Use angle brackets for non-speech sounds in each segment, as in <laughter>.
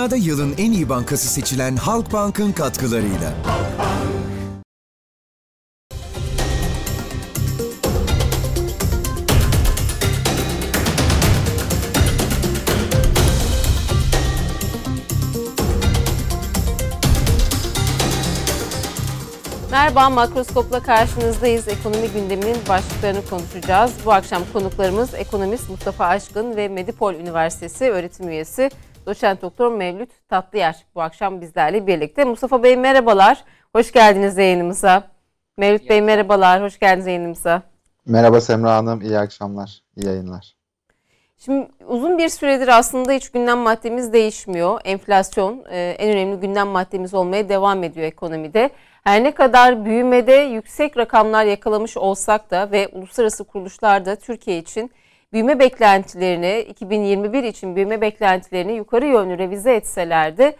Dünyada yılın en iyi bankası seçilen Halk Bank'ın katkılarıyla. Merhaba, Makroskop'la karşınızdayız. Ekonomi gündeminin başlıklarını konuşacağız. Bu akşam konuklarımız ekonomist Mustafa Aşkın ve Medipol Üniversitesi öğretim üyesi Doçent Doktor Mevlüt Tatlıyer bu akşam bizlerle birlikte. Mustafa Bey merhabalar. Hoş geldiniz yayınımıza. Mevlüt Bey merhabalar. Hoş geldiniz yayınımıza. Merhaba Semra Hanım. İyi akşamlar. İyi yayınlar. Şimdi uzun bir süredir aslında hiç gündem maddemiz değişmiyor. Enflasyon e, en önemli gündem maddemiz olmaya devam ediyor ekonomide. Her ne kadar büyümede yüksek rakamlar yakalamış olsak da ve uluslararası kuruluşlarda Türkiye için büyüme beklentilerini 2021 için büyüme beklentilerini yukarı yönlü revize etselerdi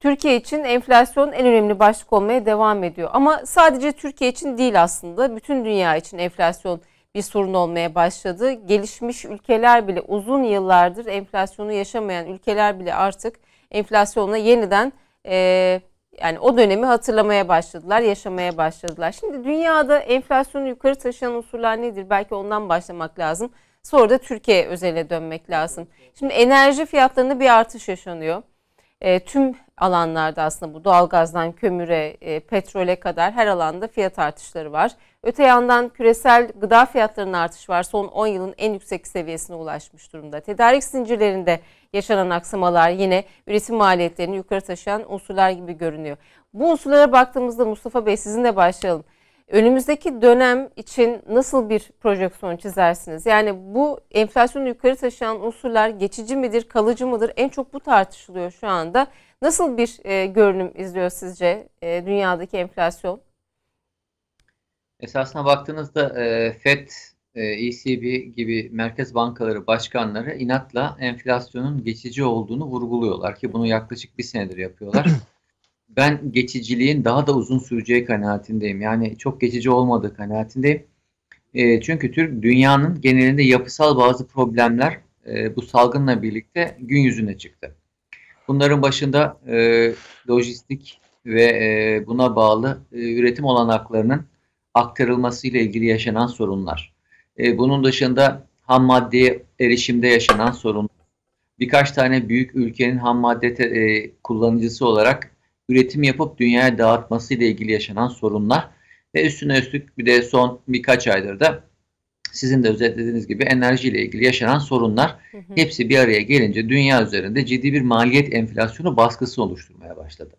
Türkiye için enflasyon en önemli başlık olmaya devam ediyor. Ama sadece Türkiye için değil aslında bütün dünya için enflasyon bir sorun olmaya başladı. Gelişmiş ülkeler bile uzun yıllardır enflasyonu yaşamayan ülkeler bile artık enflasyonla yeniden e, yani o dönemi hatırlamaya başladılar, yaşamaya başladılar. Şimdi dünyada enflasyonu yukarı taşıyan unsurlar nedir? Belki ondan başlamak lazım. Sonra da Türkiye özeline dönmek lazım. Şimdi enerji fiyatlarında bir artış yaşanıyor. E, tüm alanlarda aslında bu doğalgazdan kömüre, e, petrole kadar her alanda fiyat artışları var. Öte yandan küresel gıda fiyatlarının artış var. Son 10 yılın en yüksek seviyesine ulaşmış durumda. Tedarik zincirlerinde yaşanan aksamalar yine üretim maliyetlerini yukarı taşıyan unsurlar gibi görünüyor. Bu unsurlara baktığımızda Mustafa Bey sizinle başlayalım. Önümüzdeki dönem için nasıl bir projeksiyon çizersiniz? Yani bu enflasyonu yukarı taşıyan unsurlar geçici midir, kalıcı mıdır? En çok bu tartışılıyor şu anda. Nasıl bir e, görünüm izliyor sizce e, dünyadaki enflasyon? Esasına baktığınızda e, FED, e, ECB gibi merkez bankaları başkanları inatla enflasyonun geçici olduğunu vurguluyorlar ki bunu yaklaşık bir senedir yapıyorlar. <clears throat> ben geçiciliğin daha da uzun süreceği kanaatindeyim. Yani çok geçici olmadığı kanaatindeyim. E, çünkü Türk dünyanın genelinde yapısal bazı problemler e, bu salgınla birlikte gün yüzüne çıktı. Bunların başında e, lojistik ve e, buna bağlı e, üretim olanaklarının aktarılması ile ilgili yaşanan sorunlar. E, bunun dışında ham maddeye erişimde yaşanan sorunlar. Birkaç tane büyük ülkenin ham madde e, kullanıcısı olarak üretim yapıp dünyaya dağıtması ile ilgili yaşanan sorunlar ve üstüne üstlük bir de son birkaç aydır da sizin de özetlediğiniz gibi enerji ile ilgili yaşanan sorunlar hı hı. hepsi bir araya gelince dünya üzerinde ciddi bir maliyet enflasyonu baskısı oluşturmaya başladı.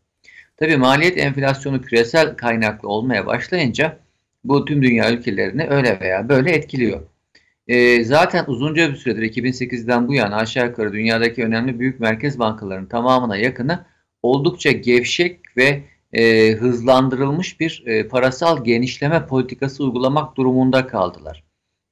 Tabi maliyet enflasyonu küresel kaynaklı olmaya başlayınca bu tüm dünya ülkelerini öyle veya böyle etkiliyor. E, zaten uzunca bir süredir 2008'den bu yana aşağı yukarı dünyadaki önemli büyük merkez bankalarının tamamına yakını oldukça gevşek ve e, hızlandırılmış bir e, parasal genişleme politikası uygulamak durumunda kaldılar.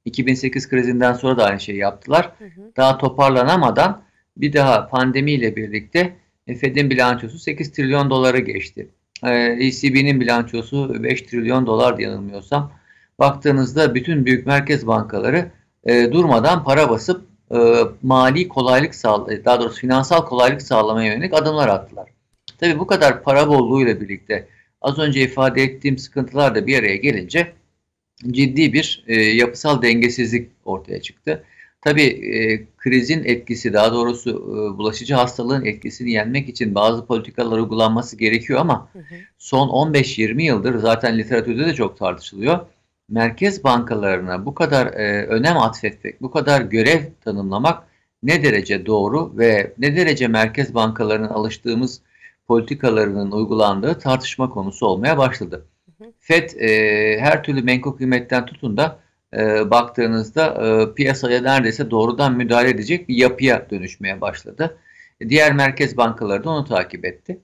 2008 krizinden sonra da aynı şeyi yaptılar. Hı hı. Daha toparlanamadan bir daha pandemiyle birlikte Fed'in bilançosu 8 trilyon doları geçti. E, ECB'nin bilançosu 5 trilyon dolar diye yanılmıyorsam. Baktığınızda bütün büyük merkez bankaları e, durmadan para basıp e, mali kolaylık sağ daha doğrusu finansal kolaylık sağlamaya yönelik adımlar attılar. Tabi bu kadar para bolluğuyla birlikte az önce ifade ettiğim sıkıntılar da bir araya gelince ciddi bir e, yapısal dengesizlik ortaya çıktı. Tabi e, krizin etkisi daha doğrusu e, bulaşıcı hastalığın etkisini yenmek için bazı politikalar uygulanması gerekiyor ama hı hı. son 15-20 yıldır zaten literatürde de çok tartışılıyor. Merkez bankalarına bu kadar e, önem atfetmek, bu kadar görev tanımlamak ne derece doğru ve ne derece merkez bankalarının alıştığımız politikalarının uygulandığı tartışma konusu olmaya başladı. FED e, her türlü menkul kıymetten tutun da e, baktığınızda e, piyasaya neredeyse doğrudan müdahale edecek bir yapıya dönüşmeye başladı. E, diğer merkez bankaları da onu takip etti.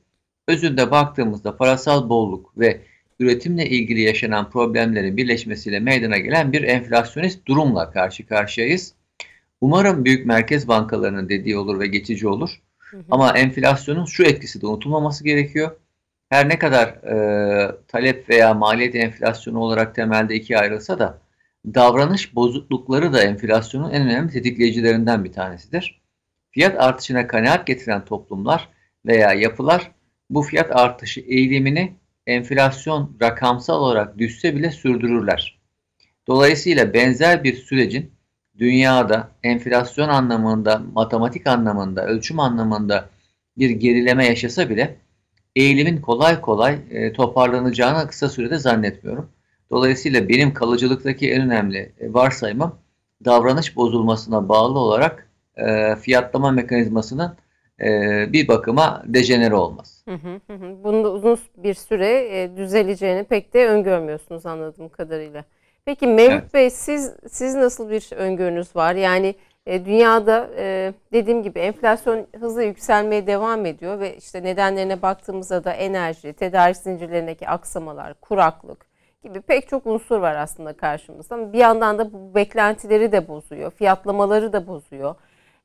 Özünde baktığımızda parasal bolluk ve üretimle ilgili yaşanan problemlerin birleşmesiyle meydana gelen bir enflasyonist durumla karşı karşıyayız. Umarım büyük merkez bankalarının dediği olur ve geçici olur. Ama enflasyonun şu etkisi de unutulmaması gerekiyor. Her ne kadar e, talep veya maliyet enflasyonu olarak temelde ikiye ayrılsa da davranış bozuklukları da enflasyonun en önemli tetikleyicilerinden bir tanesidir. Fiyat artışına kanaat getiren toplumlar veya yapılar bu fiyat artışı eğilimini enflasyon rakamsal olarak düşse bile sürdürürler. Dolayısıyla benzer bir sürecin dünyada enflasyon anlamında, matematik anlamında, ölçüm anlamında bir gerileme yaşasa bile eğilimin kolay kolay e, toparlanacağını kısa sürede zannetmiyorum. Dolayısıyla benim kalıcılıktaki en önemli e, varsayımım davranış bozulmasına bağlı olarak e, fiyatlama mekanizmasının e, bir bakıma dejenere olmaz. Hı hı hı. Bunu da uzun bir süre e, düzeleceğini pek de öngörmüyorsunuz anladığım kadarıyla. Peki Mevlüt evet. Bey siz siz nasıl bir öngörünüz var? Yani e, dünyada e, dediğim gibi enflasyon hızla yükselmeye devam ediyor ve işte nedenlerine baktığımızda da enerji, tedarik zincirlerindeki aksamalar, kuraklık gibi pek çok unsur var aslında karşımızda. Ama bir yandan da bu beklentileri de bozuyor, fiyatlamaları da bozuyor.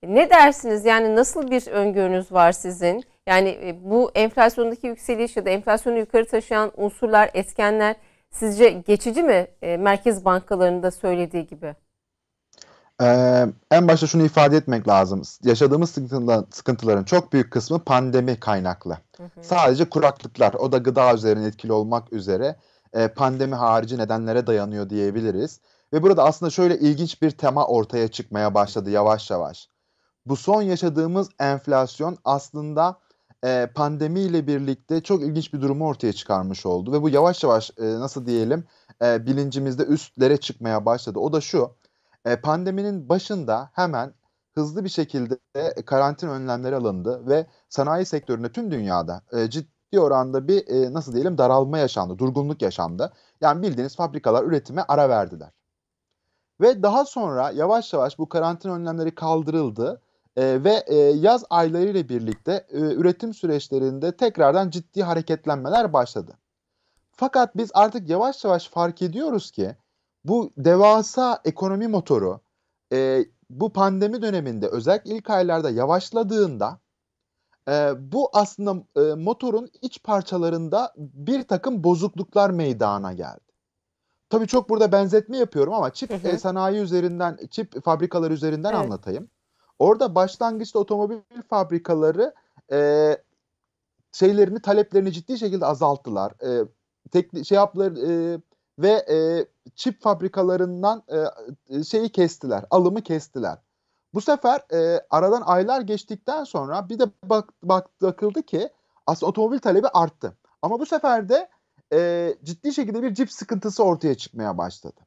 E, ne dersiniz? Yani nasıl bir öngörünüz var sizin? Yani e, bu enflasyondaki yükseliş ya da enflasyonu yukarı taşıyan unsurlar, etkenler Sizce geçici mi e, merkez bankalarında söylediği gibi? Ee, en başta şunu ifade etmek lazım. Yaşadığımız sıkıntıların çok büyük kısmı pandemi kaynaklı. Hı hı. Sadece kuraklıklar, o da gıda üzerine etkili olmak üzere e, pandemi harici nedenlere dayanıyor diyebiliriz. Ve burada aslında şöyle ilginç bir tema ortaya çıkmaya başladı yavaş yavaş. Bu son yaşadığımız enflasyon aslında e, pandemiyle birlikte çok ilginç bir durumu ortaya çıkarmış oldu. Ve bu yavaş yavaş e, nasıl diyelim e, bilincimizde üstlere çıkmaya başladı. O da şu e, pandeminin başında hemen hızlı bir şekilde e, karantin önlemleri alındı ve sanayi sektöründe tüm dünyada e, ciddi oranda bir e, nasıl diyelim daralma yaşandı, durgunluk yaşandı. Yani bildiğiniz fabrikalar üretime ara verdiler. Ve daha sonra yavaş yavaş bu karantin önlemleri kaldırıldı e, ve e, yaz aylarıyla birlikte e, üretim süreçlerinde tekrardan ciddi hareketlenmeler başladı. Fakat biz artık yavaş yavaş fark ediyoruz ki bu devasa ekonomi motoru e, bu pandemi döneminde özellikle ilk aylarda yavaşladığında e, bu aslında e, motorun iç parçalarında bir takım bozukluklar meydana geldi. Tabii çok burada benzetme yapıyorum ama çip hı e, hı. sanayi üzerinden, çip fabrikaları üzerinden evet. anlatayım. Orada başlangıçta otomobil fabrikaları e, şeylerini taleplerini ciddi şekilde azalttılar. E, tek şey yaptılar e, ve e, çip fabrikalarından e, e, şeyi kestiler, alımı kestiler. Bu sefer e, aradan aylar geçtikten sonra bir de bak, bak bakıldı ki aslında otomobil talebi arttı. Ama bu sefer de e, ciddi şekilde bir cip sıkıntısı ortaya çıkmaya başladı.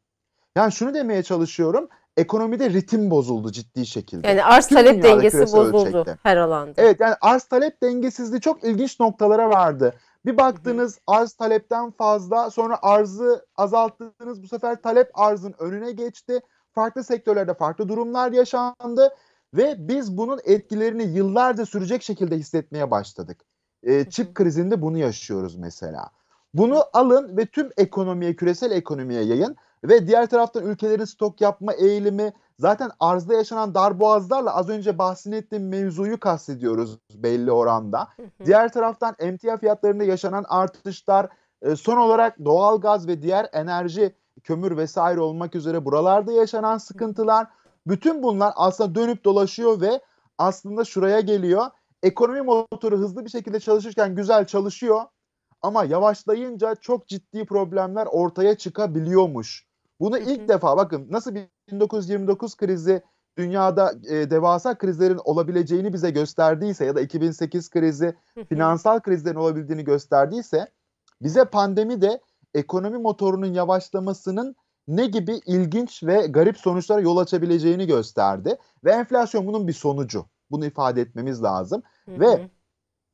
Yani şunu demeye çalışıyorum ekonomide ritim bozuldu ciddi şekilde. Yani arz talep dengesi bozuldu ölçekte. her alanda. Evet yani arz talep dengesizliği çok ilginç noktalara vardı. Bir baktınız arz talepten fazla sonra arzı azalttınız bu sefer talep arzın önüne geçti. Farklı sektörlerde farklı durumlar yaşandı ve biz bunun etkilerini yıllarca sürecek şekilde hissetmeye başladık. E, çip krizinde bunu yaşıyoruz mesela. Bunu alın ve tüm ekonomiye, küresel ekonomiye yayın. Ve diğer taraftan ülkelerin stok yapma eğilimi zaten arzda yaşanan darboğazlarla az önce bahsettiğim mevzuyu kastediyoruz belli oranda. diğer taraftan emtia fiyatlarında yaşanan artışlar e, son olarak doğalgaz ve diğer enerji kömür vesaire olmak üzere buralarda yaşanan sıkıntılar bütün bunlar aslında dönüp dolaşıyor ve aslında şuraya geliyor. Ekonomi motoru hızlı bir şekilde çalışırken güzel çalışıyor ama yavaşlayınca çok ciddi problemler ortaya çıkabiliyormuş. Bunu ilk defa bakın nasıl 1929 krizi dünyada e, devasa krizlerin olabileceğini bize gösterdiyse ya da 2008 krizi finansal krizlerin olabildiğini gösterdiyse bize pandemi de ekonomi motorunun yavaşlamasının ne gibi ilginç ve garip sonuçlara yol açabileceğini gösterdi ve enflasyon bunun bir sonucu. Bunu ifade etmemiz lazım ve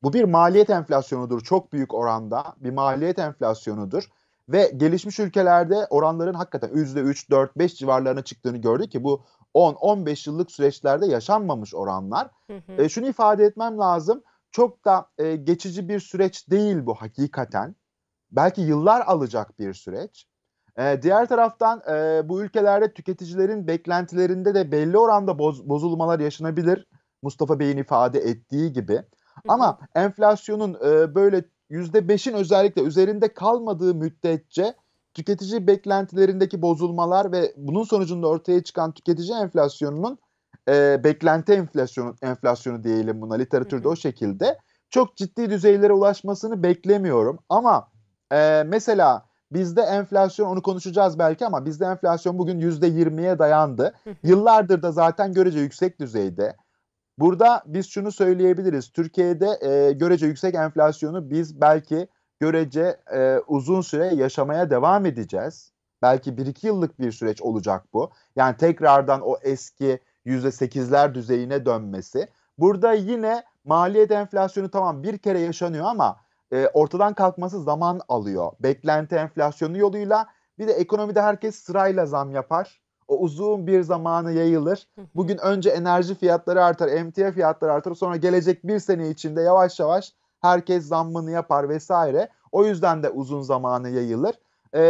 bu bir maliyet enflasyonudur çok büyük oranda bir maliyet enflasyonudur ve gelişmiş ülkelerde oranların hakikaten %3, 4, 5 civarlarına çıktığını gördük ki bu 10-15 yıllık süreçlerde yaşanmamış oranlar. Hı hı. E, şunu ifade etmem lazım. Çok da e, geçici bir süreç değil bu hakikaten. Belki yıllar alacak bir süreç. E, diğer taraftan e, bu ülkelerde tüketicilerin beklentilerinde de belli oranda boz, bozulmalar yaşanabilir. Mustafa Bey'in ifade ettiği gibi. Ama enflasyonun e, böyle %5'in özellikle üzerinde kalmadığı müddetçe tüketici beklentilerindeki bozulmalar ve bunun sonucunda ortaya çıkan tüketici enflasyonunun e, beklenti enflasyonu enflasyonu diyelim buna literatürde hı hı. o şekilde çok ciddi düzeylere ulaşmasını beklemiyorum ama e, mesela bizde enflasyon onu konuşacağız belki ama bizde enflasyon bugün yüzde dayandı. Hı hı. Yıllardır da zaten görece yüksek düzeyde. Burada biz şunu söyleyebiliriz. Türkiye'de e, görece yüksek enflasyonu biz belki görece e, uzun süre yaşamaya devam edeceğiz. Belki 1-2 yıllık bir süreç olacak bu. Yani tekrardan o eski %8'ler düzeyine dönmesi. Burada yine maliyet enflasyonu tamam bir kere yaşanıyor ama e, ortadan kalkması zaman alıyor. Beklenti enflasyonu yoluyla bir de ekonomide herkes sırayla zam yapar o uzun bir zamanı yayılır. Bugün önce enerji fiyatları artar, emtia fiyatları artar. Sonra gelecek bir sene içinde yavaş yavaş herkes zammını yapar vesaire. O yüzden de uzun zamanı yayılır. ee,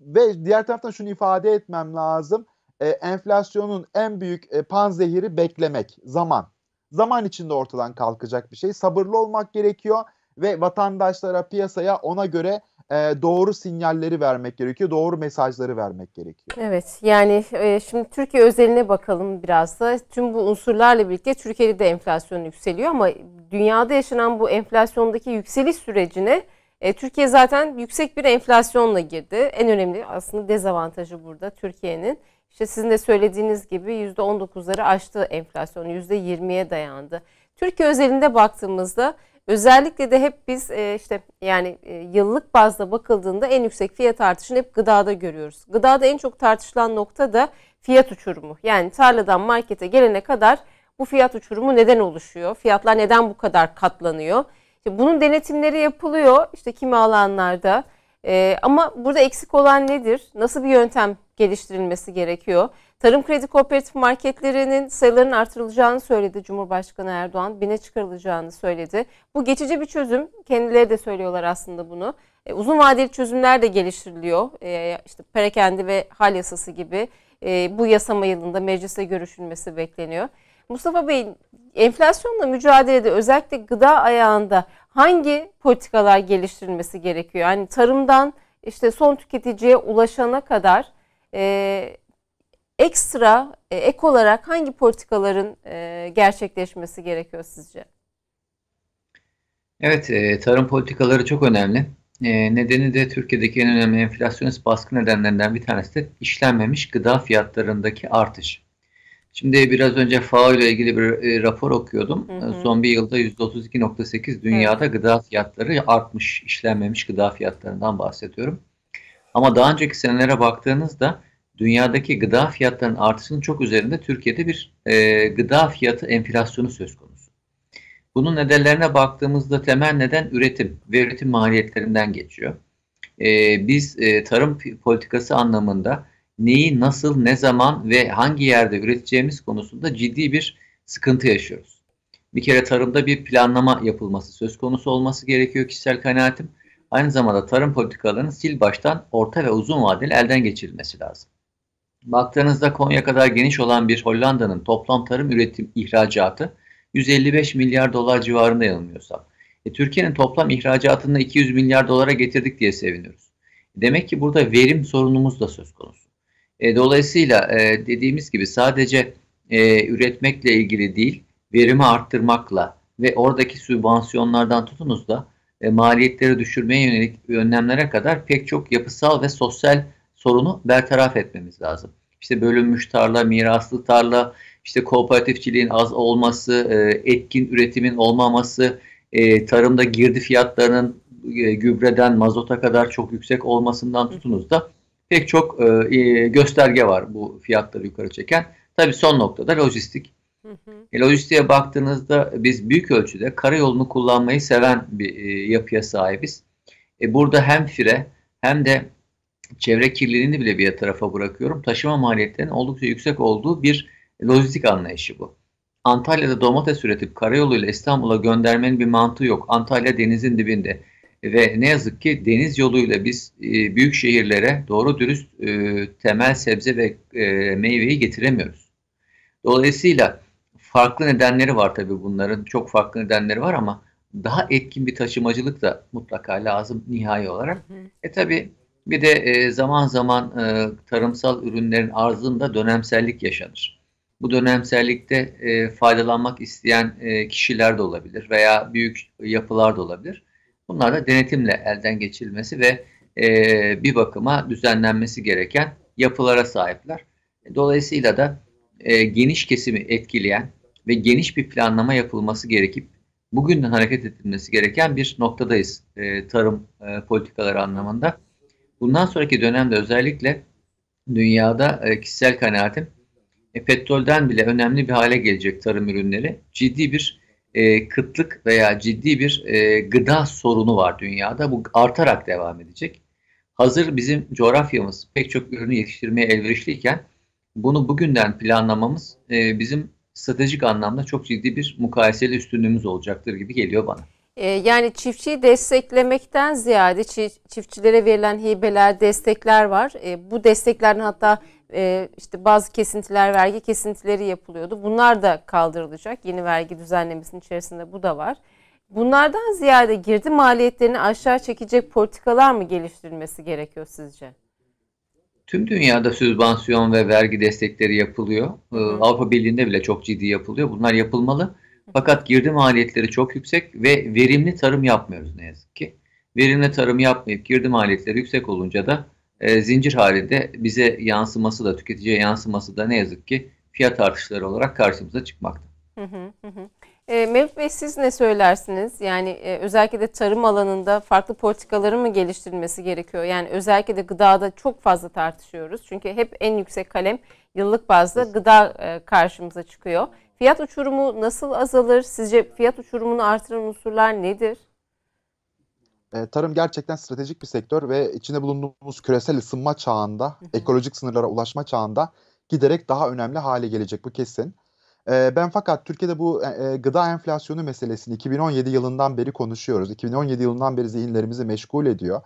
ve diğer taraftan şunu ifade etmem lazım. ee, enflasyonun en büyük e, panzehiri beklemek, zaman. Zaman içinde ortadan kalkacak bir şey. Sabırlı olmak gerekiyor ve vatandaşlara, piyasaya ona göre e, doğru sinyalleri vermek gerekiyor, doğru mesajları vermek gerekiyor. Evet, yani e, şimdi Türkiye özeline bakalım biraz da. Tüm bu unsurlarla birlikte Türkiye'de de enflasyon yükseliyor ama dünyada yaşanan bu enflasyondaki yükseliş sürecine e, Türkiye zaten yüksek bir enflasyonla girdi. En önemli aslında dezavantajı burada Türkiye'nin. İşte sizin de söylediğiniz gibi %19'ları aştı enflasyon, %20'ye dayandı. Türkiye özelinde baktığımızda Özellikle de hep biz e, işte yani e, yıllık bazda bakıldığında en yüksek fiyat artışını hep gıdada görüyoruz. Gıdada en çok tartışılan nokta da fiyat uçurumu. Yani tarladan markete gelene kadar bu fiyat uçurumu neden oluşuyor? Fiyatlar neden bu kadar katlanıyor? İşte bunun denetimleri yapılıyor. İşte kimi alanlarda e, ama burada eksik olan nedir? Nasıl bir yöntem geliştirilmesi gerekiyor? Tarım kredi kooperatif marketlerinin sayılarının artırılacağını söyledi Cumhurbaşkanı Erdoğan. Bine çıkarılacağını söyledi. Bu geçici bir çözüm. Kendileri de söylüyorlar aslında bunu. E, uzun vadeli çözümler de geliştiriliyor. E, işte perakende ve hal yasası gibi e, bu yasama yılında meclise görüşülmesi bekleniyor. Mustafa Bey enflasyonla mücadelede özellikle gıda ayağında hangi politikalar geliştirilmesi gerekiyor? Yani tarımdan işte son tüketiciye ulaşana kadar e, ekstra e, ek olarak hangi politikaların e, gerçekleşmesi gerekiyor sizce? Evet, e, tarım politikaları çok önemli. E, nedeni de Türkiye'deki en önemli enflasyonist baskı nedenlerinden bir tanesi de işlenmemiş gıda fiyatlarındaki artış. Şimdi biraz önce FAO ile ilgili bir e, rapor okuyordum. Hı e, hı. Son bir yılda %32.8 dünyada hı. gıda fiyatları artmış. işlenmemiş gıda fiyatlarından bahsediyorum. Ama daha önceki senelere baktığınızda dünyadaki gıda fiyatlarının artışının çok üzerinde Türkiye'de bir e, gıda fiyatı enflasyonu söz konusu. Bunun nedenlerine baktığımızda temel neden üretim ve üretim maliyetlerinden geçiyor. E, biz e, tarım politikası anlamında neyi, nasıl, ne zaman ve hangi yerde üreteceğimiz konusunda ciddi bir sıkıntı yaşıyoruz. Bir kere tarımda bir planlama yapılması söz konusu olması gerekiyor kişisel kanaatim. Aynı zamanda tarım politikalarının sil baştan orta ve uzun vadeli elden geçirilmesi lazım. Baktığınızda Konya kadar geniş olan bir Hollanda'nın toplam tarım üretim ihracatı 155 milyar dolar civarında yanılmıyorsam. E, Türkiye'nin toplam ihracatını 200 milyar dolara getirdik diye seviniyoruz. Demek ki burada verim sorunumuz da söz konusu. E, dolayısıyla e, dediğimiz gibi sadece e, üretmekle ilgili değil, verimi arttırmakla ve oradaki sübvansiyonlardan tutunuz da e, maliyetleri düşürmeye yönelik önlemlere kadar pek çok yapısal ve sosyal sorunu bertaraf etmemiz lazım. İşte bölünmüş tarla, miraslı tarla, işte kooperatifçiliğin az olması, e, etkin üretimin olmaması, e, tarımda girdi fiyatlarının e, gübreden mazota kadar çok yüksek olmasından tutunuz da pek çok e, e, gösterge var bu fiyatları yukarı çeken. Tabii son noktada lojistik. Hı hı. E, lojistiğe baktığınızda biz büyük ölçüde karayolunu kullanmayı seven bir e, yapıya sahibiz. E, burada hem fire hem de çevre kirliliğini bile bir tarafa bırakıyorum. Taşıma maliyetlerinin oldukça yüksek olduğu bir lojistik anlayışı bu. Antalya'da domates üretip karayoluyla İstanbul'a göndermenin bir mantığı yok. Antalya denizin dibinde ve ne yazık ki deniz yoluyla biz e, büyük şehirlere doğru dürüst e, temel sebze ve e, meyveyi getiremiyoruz. Dolayısıyla farklı nedenleri var tabii bunların çok farklı nedenleri var ama daha etkin bir taşımacılık da mutlaka lazım nihai olarak. Hı. E tabii bir de e, zaman zaman e, tarımsal ürünlerin arzında dönemsellik yaşanır. Bu dönemsellikte e, faydalanmak isteyen e, kişiler de olabilir veya büyük yapılar da olabilir. Bunlar da denetimle elden geçirilmesi ve e, bir bakıma düzenlenmesi gereken yapılara sahipler. Dolayısıyla da e, geniş kesimi etkileyen ve geniş bir planlama yapılması gerekip bugünden hareket edilmesi gereken bir noktadayız e, tarım e, politikaları anlamında. Bundan sonraki dönemde özellikle dünyada e, kişisel kanaatim e, petrolden bile önemli bir hale gelecek tarım ürünleri. Ciddi bir e, kıtlık veya ciddi bir e, gıda sorunu var dünyada. Bu artarak devam edecek. Hazır bizim coğrafyamız pek çok ürünü yetiştirmeye elverişliyken bunu bugünden planlamamız e, bizim stratejik anlamda çok ciddi bir mukayeseli üstünlüğümüz olacaktır gibi geliyor bana. E, yani çiftçiyi desteklemekten ziyade çiftçilere verilen hibeler, destekler var. E, bu desteklerin hatta e, işte bazı kesintiler, vergi kesintileri yapılıyordu. Bunlar da kaldırılacak. Yeni vergi düzenlemesinin içerisinde bu da var. Bunlardan ziyade girdi maliyetlerini aşağı çekecek politikalar mı geliştirilmesi gerekiyor sizce? Tüm dünyada süzvansiyon ve vergi destekleri yapılıyor. Ee, Hı. Ee, Avrupa Birliği'nde bile çok ciddi yapılıyor. Bunlar yapılmalı. Fakat girdi maliyetleri çok yüksek ve verimli tarım yapmıyoruz ne yazık ki. Verimli tarım yapmayıp girdi maliyetleri yüksek olunca da e, zincir halinde bize yansıması da tüketiciye yansıması da ne yazık ki fiyat artışları olarak karşımıza çıkmakta. Hı E, Mevlüt Bey siz ne söylersiniz? Yani e, özellikle de tarım alanında farklı politikaların mı geliştirilmesi gerekiyor? Yani özellikle de gıdada çok fazla tartışıyoruz. Çünkü hep en yüksek kalem yıllık bazda gıda e, karşımıza çıkıyor. Fiyat uçurumu nasıl azalır? Sizce fiyat uçurumunu artıran unsurlar nedir? Ee, tarım gerçekten stratejik bir sektör ve içinde bulunduğumuz küresel ısınma çağında, ekolojik sınırlara ulaşma çağında giderek daha önemli hale gelecek bu kesin. Ee, ben fakat Türkiye'de bu e, e, gıda enflasyonu meselesini 2017 yılından beri konuşuyoruz. 2017 yılından beri zihinlerimizi meşgul ediyor.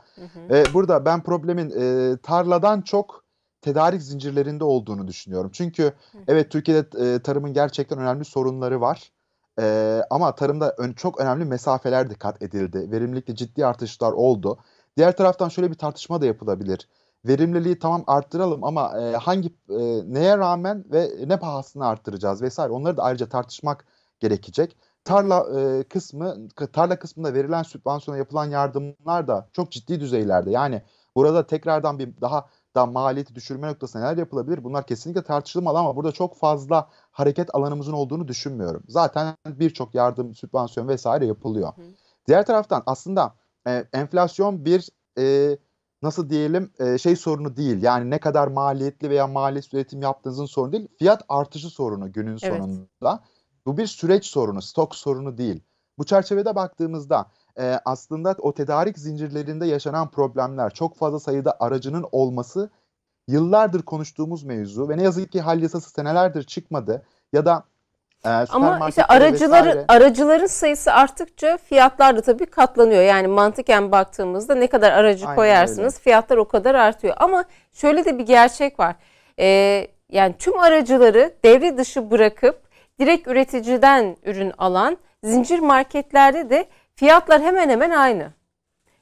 Ee, burada ben problemin e, tarladan çok tedarik zincirlerinde olduğunu düşünüyorum. Çünkü evet Türkiye'de tarımın gerçekten önemli sorunları var. E, ama tarımda ön, çok önemli mesafeler dikkat edildi. Verimlilikte ciddi artışlar oldu. Diğer taraftan şöyle bir tartışma da yapılabilir. Verimliliği tamam arttıralım ama e, hangi e, neye rağmen ve ne pahasına arttıracağız vesaire onları da ayrıca tartışmak gerekecek. Tarla e, kısmı tarla kısmında verilen sübvansiyona yapılan yardımlar da çok ciddi düzeylerde. Yani burada tekrardan bir daha da maliyeti düşürme noktasında neler yapılabilir? Bunlar kesinlikle tartışılmalı ama burada çok fazla hareket alanımızın olduğunu düşünmüyorum. Zaten birçok yardım, sübvansiyon vesaire yapılıyor. Hı. Diğer taraftan aslında e, enflasyon bir e, nasıl diyelim e, şey sorunu değil. Yani ne kadar maliyetli veya maliyet üretim yaptığınızın sorunu değil. Fiyat artışı sorunu günün evet. sonunda. Bu bir süreç sorunu, stok sorunu değil. Bu çerçevede baktığımızda e, aslında o tedarik zincirlerinde yaşanan problemler, çok fazla sayıda aracının olması yıllardır konuştuğumuz mevzu ve ne yazık ki hal yasası senelerdir çıkmadı ya da e, ama işte aracıları vesaire... aracıların sayısı arttıkça fiyatlar da tabii katlanıyor. Yani mantıken baktığımızda ne kadar aracı Aynen koyarsınız öyle. fiyatlar o kadar artıyor. Ama şöyle de bir gerçek var. Ee, yani tüm aracıları devre dışı bırakıp direkt üreticiden ürün alan zincir marketlerde de Fiyatlar hemen hemen aynı.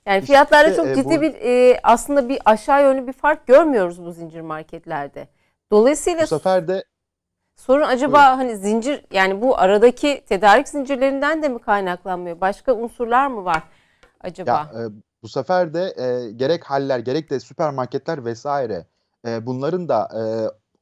Yani işte, fiyatlarda e, çok e, ciddi bu, bir e, aslında bir aşağı yönlü bir fark görmüyoruz bu zincir marketlerde. Dolayısıyla bu sefer de sorun acaba evet. hani zincir yani bu aradaki tedarik zincirlerinden de mi kaynaklanmıyor? Başka unsurlar mı var acaba? Ya, e, bu sefer de e, gerek haller gerek de süpermarketler vesaire e, bunların da e,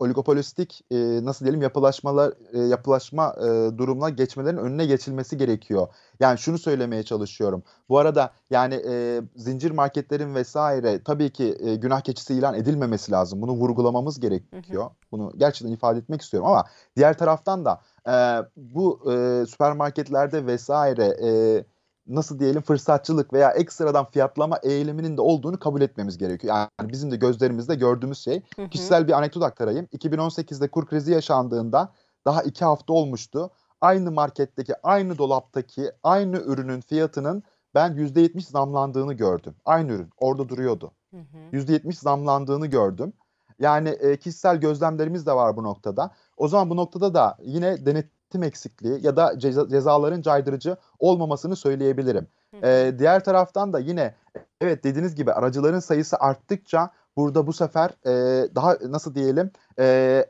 oligopolistik e, nasıl diyelim yapılaşmalar e, yapılaşma e, durumuna geçmelerin önüne geçilmesi gerekiyor. Yani şunu söylemeye çalışıyorum. Bu arada yani e, zincir marketlerin vesaire tabii ki e, günah keçisi ilan edilmemesi lazım. Bunu vurgulamamız gerekiyor. Hı hı. Bunu gerçekten ifade etmek istiyorum ama diğer taraftan da e, bu e, süpermarketlerde vesaire e, nasıl diyelim fırsatçılık veya ekstradan fiyatlama eğiliminin de olduğunu kabul etmemiz gerekiyor. Yani bizim de gözlerimizde gördüğümüz şey. Hı hı. Kişisel bir anekdot aktarayım. 2018'de kur krizi yaşandığında daha iki hafta olmuştu. Aynı marketteki, aynı dolaptaki, aynı ürünün fiyatının ben %70 zamlandığını gördüm. Aynı ürün orada duruyordu. Hı hı. %70 zamlandığını gördüm. Yani e, kişisel gözlemlerimiz de var bu noktada. O zaman bu noktada da yine denet denetim eksikliği ya da cezaların caydırıcı olmamasını söyleyebilirim. Ee, diğer taraftan da yine evet dediğiniz gibi aracıların sayısı arttıkça burada bu sefer e, daha nasıl diyelim e,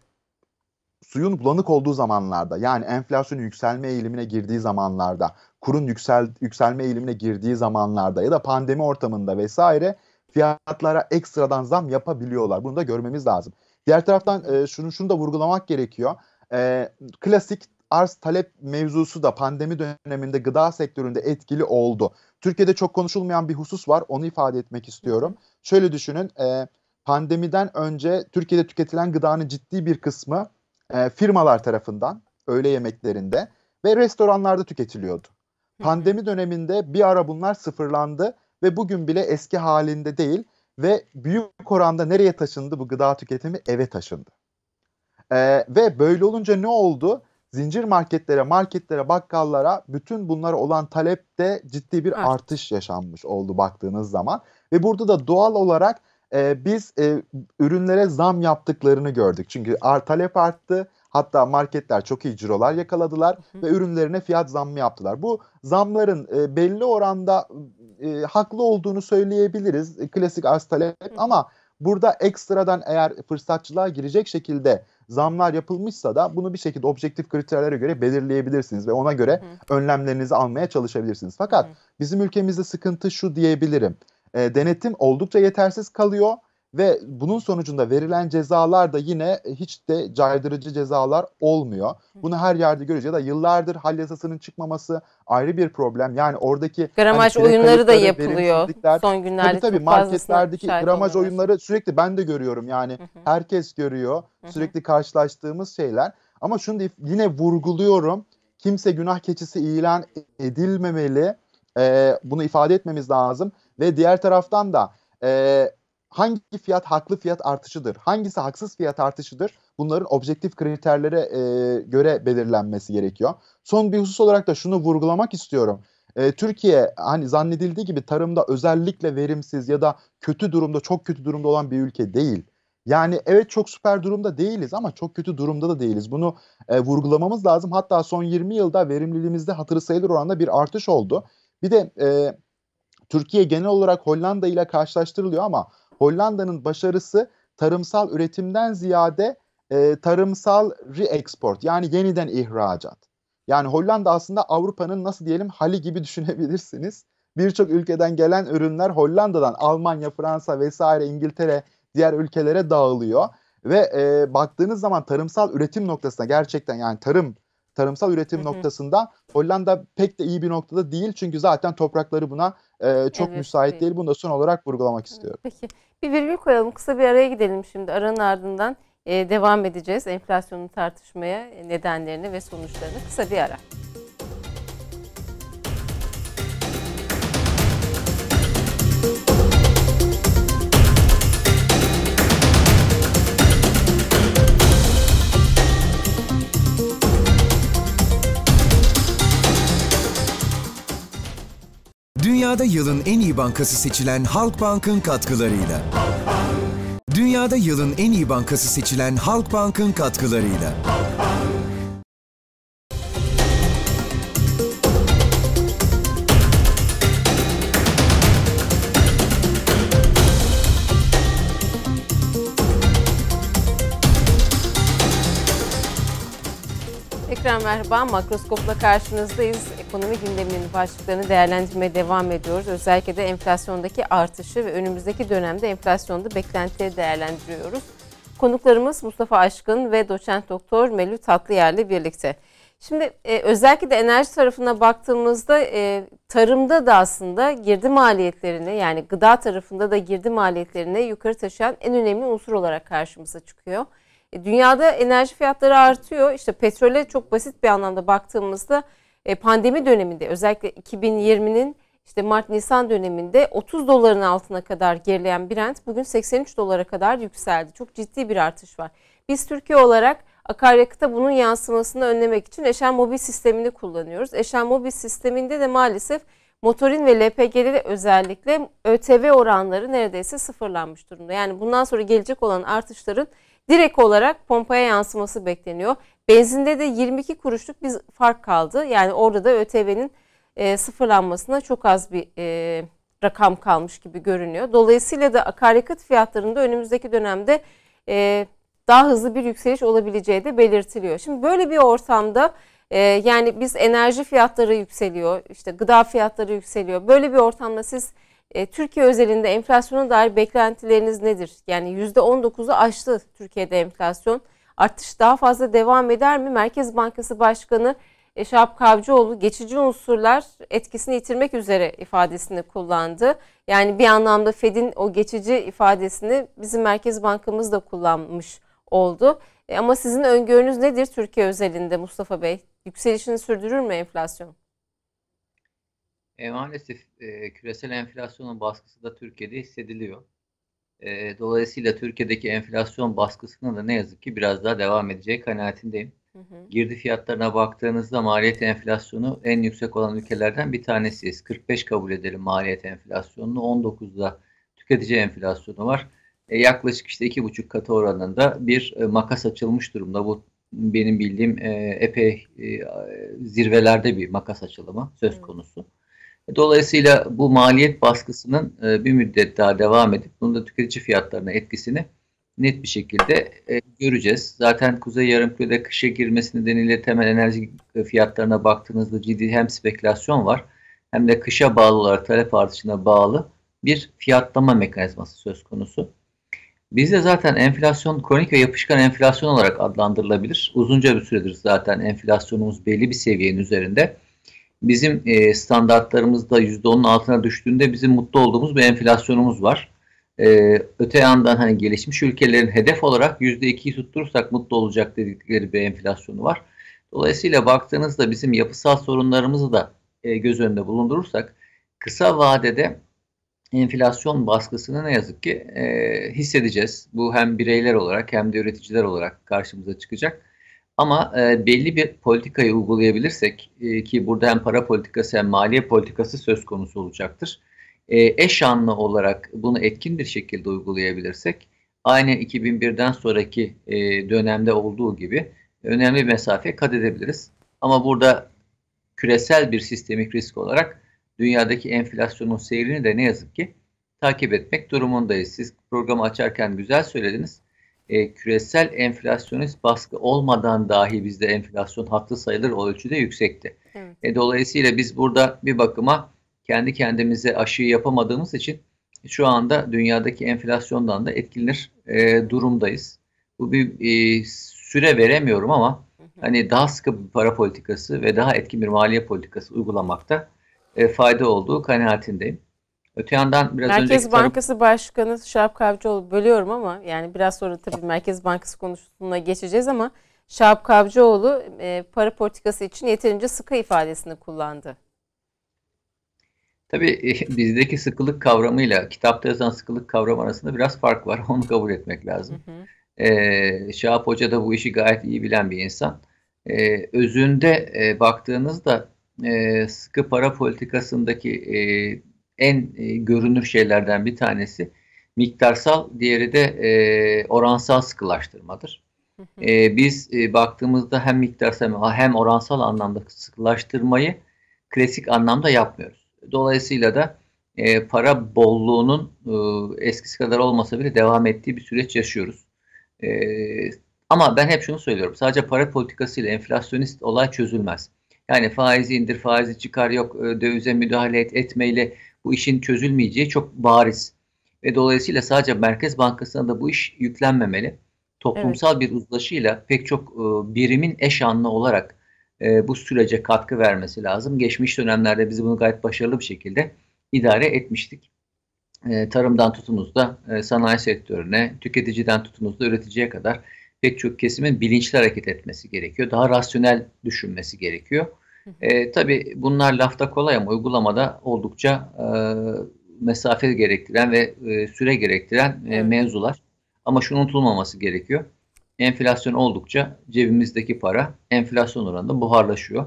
suyun bulanık olduğu zamanlarda yani enflasyonun yükselme eğilimine girdiği zamanlarda kurun yüksel, yükselme eğilimine girdiği zamanlarda ya da pandemi ortamında vesaire fiyatlara ekstradan zam yapabiliyorlar. Bunu da görmemiz lazım. Diğer taraftan e, şunu şunu da vurgulamak gerekiyor. E, klasik arz talep mevzusu da pandemi döneminde gıda sektöründe etkili oldu. Türkiye'de çok konuşulmayan bir husus var. Onu ifade etmek istiyorum. Şöyle düşünün. E, pandemiden önce Türkiye'de tüketilen gıdanın ciddi bir kısmı e, firmalar tarafından öğle yemeklerinde ve restoranlarda tüketiliyordu. Pandemi döneminde bir ara bunlar sıfırlandı ve bugün bile eski halinde değil ve büyük oranda nereye taşındı bu gıda tüketimi? Eve taşındı. Ee, ve böyle olunca ne oldu? zincir marketlere, marketlere, bakkallara bütün bunlara olan talep de ciddi bir evet. artış yaşanmış oldu baktığınız zaman. Ve burada da doğal olarak e, biz e, ürünlere zam yaptıklarını gördük. Çünkü ar talep arttı. Hatta marketler çok iyi cirolar yakaladılar hı hı. ve ürünlerine fiyat zammı yaptılar. Bu zamların e, belli oranda e, haklı olduğunu söyleyebiliriz. E, klasik arz talep hı. ama burada ekstradan eğer fırsatçılığa girecek şekilde zamlar yapılmışsa da bunu bir şekilde objektif kriterlere göre belirleyebilirsiniz ve ona göre Hı. önlemlerinizi almaya çalışabilirsiniz. Fakat Hı. bizim ülkemizde sıkıntı şu diyebilirim. E, denetim oldukça yetersiz kalıyor ve bunun sonucunda verilen cezalar da yine e, hiç de caydırıcı cezalar olmuyor. Bunu her yerde göreceğiz ya da yıllardır hal yasasının çıkmaması ayrı bir problem. Yani oradaki hani, gramaj hani oyunları da yapılıyor son günlerde. Tabii tabii marketlerdeki gramaj oluyor. oyunları sürekli ben de görüyorum yani hı hı. herkes görüyor. Sürekli karşılaştığımız şeyler. Ama şunu da yine vurguluyorum. Kimse günah keçisi ilan edilmemeli. Ee, bunu ifade etmemiz lazım ve diğer taraftan da e, hangi fiyat haklı fiyat artışıdır, hangisi haksız fiyat artışıdır bunların objektif kriterlere e, göre belirlenmesi gerekiyor. Son bir husus olarak da şunu vurgulamak istiyorum. E, Türkiye hani zannedildiği gibi tarımda özellikle verimsiz ya da kötü durumda çok kötü durumda olan bir ülke değil. Yani evet çok süper durumda değiliz ama çok kötü durumda da değiliz. Bunu e, vurgulamamız lazım. Hatta son 20 yılda verimliliğimizde hatırı sayılır oranda bir artış oldu. Bir de e, Türkiye genel olarak Hollanda ile karşılaştırılıyor ama Hollanda'nın başarısı tarımsal üretimden ziyade e, tarımsal re-export yani yeniden ihracat. Yani Hollanda aslında Avrupa'nın nasıl diyelim hali gibi <laughs> düşünebilirsiniz. Birçok ülkeden gelen ürünler Hollanda'dan Almanya, Fransa vesaire İngiltere diğer ülkelere dağılıyor. Ve e, baktığınız zaman tarımsal üretim noktasına gerçekten yani tarım tarımsal üretim hı hı. noktasında Hollanda pek de iyi bir noktada değil. Çünkü zaten toprakları buna e, çok evet, müsait peki. değil. Bunu da son olarak vurgulamak istiyorum. Peki bir virgül koyalım. Kısa bir araya gidelim şimdi. Aranın ardından e, devam edeceğiz enflasyonu tartışmaya, nedenlerini ve sonuçlarını. Kısa bir ara. Dünyada yılın en iyi bankası seçilen Halkbank'ın katkılarıyla. Halkbank. Dünyada yılın en iyi bankası seçilen Halkbank'ın katkılarıyla. Halkbank. Tekrar merhaba, makroskopla karşınızdayız. Ekonomi gündeminin başlıklarını değerlendirmeye devam ediyoruz. Özellikle de enflasyondaki artışı ve önümüzdeki dönemde enflasyonda beklentileri değerlendiriyoruz. Konuklarımız Mustafa Aşkın ve doçent doktor Melih Tatlıyer'le birlikte. Şimdi e, özellikle de enerji tarafına baktığımızda e, tarımda da aslında girdi maliyetlerini yani gıda tarafında da girdi maliyetlerini yukarı taşıyan en önemli unsur olarak karşımıza çıkıyor. E, dünyada enerji fiyatları artıyor. İşte petrole çok basit bir anlamda baktığımızda e, pandemi döneminde özellikle 2020'nin işte Mart-Nisan döneminde 30 doların altına kadar gerileyen Brent bugün 83 dolara kadar yükseldi. Çok ciddi bir artış var. Biz Türkiye olarak akaryakıta bunun yansımasını önlemek için eşen mobil sistemini kullanıyoruz. Eşen mobil sisteminde de maalesef motorin ve LPG'de özellikle ÖTV oranları neredeyse sıfırlanmış durumda. Yani bundan sonra gelecek olan artışların direkt olarak pompaya yansıması bekleniyor. Benzinde de 22 kuruşluk bir fark kaldı. Yani orada da ÖTV'nin e, sıfırlanmasına çok az bir e, rakam kalmış gibi görünüyor. Dolayısıyla da akaryakıt fiyatlarında önümüzdeki dönemde e, daha hızlı bir yükseliş olabileceği de belirtiliyor. Şimdi böyle bir ortamda e, yani biz enerji fiyatları yükseliyor, işte gıda fiyatları yükseliyor. Böyle bir ortamda siz e, Türkiye özelinde enflasyona dair beklentileriniz nedir? Yani %19'u aştı Türkiye'de enflasyon. Artış daha fazla devam eder mi? Merkez Bankası Başkanı e, Şahap Kavcıoğlu geçici unsurlar etkisini yitirmek üzere ifadesini kullandı. Yani bir anlamda Fed'in o geçici ifadesini bizim Merkez Bankamız da kullanmış oldu. E, ama sizin öngörünüz nedir Türkiye özelinde Mustafa Bey? Yükselişini sürdürür mü enflasyon? E, maalesef e, küresel enflasyonun baskısı da Türkiye'de hissediliyor. E, dolayısıyla Türkiye'deki enflasyon baskısının da ne yazık ki biraz daha devam edeceği kanaatindeyim. Hı hı. Girdi fiyatlarına baktığınızda maliyet enflasyonu en yüksek olan ülkelerden bir tanesiyiz. 45 kabul edelim maliyet enflasyonunu. 19'da tüketici enflasyonu var. E, yaklaşık işte 2,5 katı oranında bir e, makas açılmış durumda. Bu benim bildiğim e, epey e, zirvelerde bir makas açılımı söz konusu. Hı. Dolayısıyla bu maliyet baskısının e, bir müddet daha devam edip bunun da tüketici fiyatlarına etkisini net bir şekilde e, göreceğiz. Zaten Kuzey Yarımküre'de kışa girmesi nedeniyle temel enerji e, fiyatlarına baktığınızda ciddi hem spekülasyon var hem de kışa bağlı olarak talep artışına bağlı bir fiyatlama mekanizması söz konusu. Bizde zaten enflasyon kronik ve yapışkan enflasyon olarak adlandırılabilir. Uzunca bir süredir zaten enflasyonumuz belli bir seviyenin üzerinde bizim e, standartlarımızda %10'un altına düştüğünde bizim mutlu olduğumuz bir enflasyonumuz var. E, öte yandan hani gelişmiş ülkelerin hedef olarak %2'yi tutturursak mutlu olacak dedikleri bir enflasyonu var. Dolayısıyla baktığınızda bizim yapısal sorunlarımızı da e, göz önünde bulundurursak kısa vadede enflasyon baskısını ne yazık ki e, hissedeceğiz. Bu hem bireyler olarak hem de üreticiler olarak karşımıza çıkacak. Ama e, belli bir politikayı uygulayabilirsek e, ki burada hem para politikası hem maliye politikası söz konusu olacaktır. E, eş anlı olarak bunu etkin bir şekilde uygulayabilirsek aynı 2001'den sonraki e, dönemde olduğu gibi önemli mesafe kat edebiliriz. Ama burada küresel bir sistemik risk olarak dünyadaki enflasyonun seyrini de ne yazık ki takip etmek durumundayız. Siz programı açarken güzel söylediniz e, küresel enflasyonist baskı olmadan dahi bizde enflasyon haklı sayılır o ölçüde yüksekti. Evet. E, dolayısıyla biz burada bir bakıma kendi kendimize aşıyı yapamadığımız için şu anda dünyadaki enflasyondan da etkilenir e, durumdayız. Bu bir e, süre veremiyorum ama hani daha sıkı bir para politikası ve daha etkin bir maliye politikası uygulamakta e, fayda olduğu kanaatindeyim. Öte yandan biraz Merkez önceki Bankası tarım... Başkanı Şahap Kavcıoğlu bölüyorum ama yani biraz sonra tabii Merkez Bankası konusuna geçeceğiz ama Şahap Kavcıoğlu e, para politikası için yeterince sıkı ifadesini kullandı. Tabii e, <laughs> bizdeki sıkılık kavramıyla kitapta yazan sıkılık kavramı arasında biraz fark var. <laughs> Onu kabul etmek lazım. Hı hı. E, Şahap Hoca da bu işi gayet iyi bilen bir insan. E, özünde e, baktığınızda e, sıkı para politikasındaki e, en e, görünür şeylerden bir tanesi miktarsal, diğeri de e, oransal sıkılaştırmadır. E, biz e, baktığımızda hem miktarsal hem oransal anlamda sıkılaştırmayı klasik anlamda yapmıyoruz. Dolayısıyla da e, para bolluğunun e, eskisi kadar olmasa bile devam ettiği bir süreç yaşıyoruz. E, ama ben hep şunu söylüyorum. Sadece para politikasıyla enflasyonist olay çözülmez. Yani faizi indir, faizi çıkar, yok e, dövize müdahale et, etmeyle bu işin çözülmeyeceği çok bariz. Ve dolayısıyla sadece Merkez Bankası'na da bu iş yüklenmemeli. Toplumsal evet. bir uzlaşıyla pek çok e, birimin eş anlı olarak e, bu sürece katkı vermesi lazım. Geçmiş dönemlerde biz bunu gayet başarılı bir şekilde idare etmiştik. E, tarımdan tutumuzda e, sanayi sektörüne, tüketiciden tutumuzda üreticiye kadar pek çok kesimin bilinçli hareket etmesi gerekiyor. Daha rasyonel düşünmesi gerekiyor. E, tabii bunlar lafta kolay ama uygulamada oldukça e, mesafe gerektiren ve e, süre gerektiren e, mevzular. Ama şunu unutulmaması gerekiyor. Enflasyon oldukça cebimizdeki para enflasyon oranında buharlaşıyor.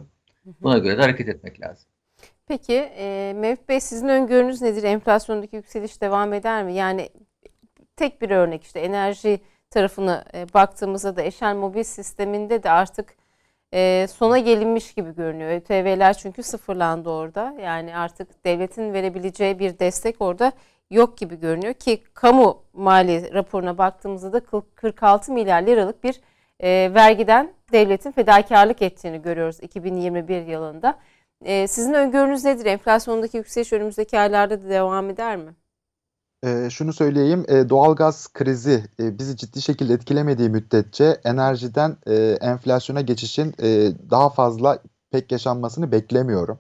Buna göre de hareket etmek lazım. Peki e, Mevlüt Bey sizin öngörünüz nedir? Enflasyondaki yükseliş devam eder mi? Yani tek bir örnek işte enerji tarafını e, baktığımızda da Eşel Mobil sisteminde de artık e, sona gelinmiş gibi görünüyor. ÖTV'ler çünkü sıfırlandı orada. Yani artık devletin verebileceği bir destek orada yok gibi görünüyor ki kamu mali raporuna baktığımızda da 46 milyar liralık bir e, vergiden devletin fedakarlık ettiğini görüyoruz 2021 yılında. E, sizin öngörünüz nedir? Enflasyondaki yükseliş önümüzdeki aylarda da devam eder mi? E, şunu söyleyeyim, e, doğalgaz krizi e, bizi ciddi şekilde etkilemediği müddetçe enerjiden e, enflasyona geçişin e, daha fazla pek yaşanmasını beklemiyorum.